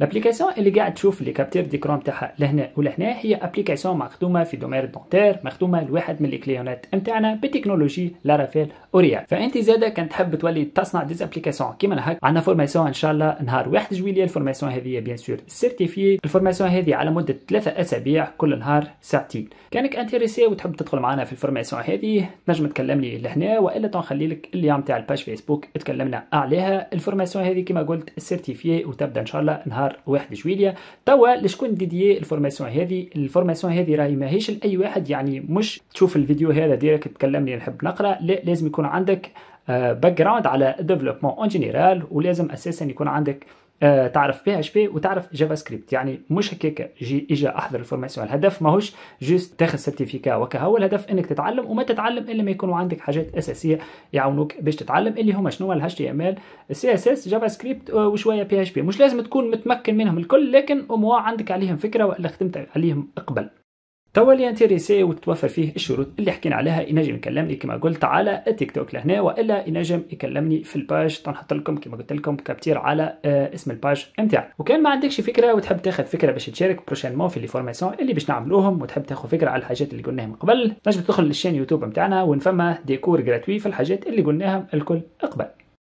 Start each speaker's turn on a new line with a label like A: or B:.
A: لابليكاسيون اللي قاعد تشوف لي كابتير ديكرون تاعها لهنا ولهنا هي ابليكاسيون مخدومه في دومير دونتير مخدومه لواحد من الكليونات نتاعنا بتكنولوجي لارافيل اوريا فانت زادا كان تحب تولي تصنع ديز ابليكاسيون كيما هكا عندنا فورماسيون ان شاء الله نهار 1 جويليه الفورماسيون هذه بيان سور سيرتيفي الفورماسيون هذه على مده ثلاثة اسابيع كل نهار ساعتين كانك انتريسي وتحب تدخل معنا في الفورماسيون هذه تنجم تكلمني لهنا والا تنخلي لك اليوم تاع الباج فيسبوك تكلمنا عليها الفورماسيون هذه كيما قلت سيرتيفي وتبدا ان شاء الله نهار نهار واحد جويليه توا لشكون ديديي الفورماسيون هذه الفورماسيون هذه راهي ماهيش لاي واحد يعني مش تشوف الفيديو هذا ديرك تكلمني نحب نقرا لا لازم يكون عندك باك آه، جراوند على ديفلوبمون اون جينيرال ولازم اساسا يكون عندك آه، تعرف بي اتش بي وتعرف جافا سكريبت يعني مش هكاك جي اجا احضر الفورماسيون الهدف ماهوش جوست تاخذ سيرتيفيكا وكهو الهدف انك تتعلم وما تتعلم الا ما يكونوا عندك حاجات اساسيه يعاونوك باش تتعلم اللي هما شنو الهاش تي ام ال سي اس اس جافا سكريبت وشويه بي اتش بي مش لازم تكون متمكن منهم الكل لكن اموا عندك عليهم فكره والا خدمت عليهم قبل توا اللي انتريسي وتتوفر فيه الشروط اللي حكينا عليها ينجم يكلمني كما قلت على التيك توك لهنا والا ينجم يكلمني في الباج تنحط لكم كما قلت لكم كابتير على آه، اسم الباج نتاعك وكان ما عندكش فكره وتحب تاخذ فكره باش تشارك بروشينمون في لي فورماسيون اللي باش نعملوهم وتحب تاخذ فكره على الحاجات اللي قلناها من قبل تنجم تدخل للشين يوتيوب نتاعنا ونفما ديكور جراتوي في الحاجات اللي قلناها الكل قبل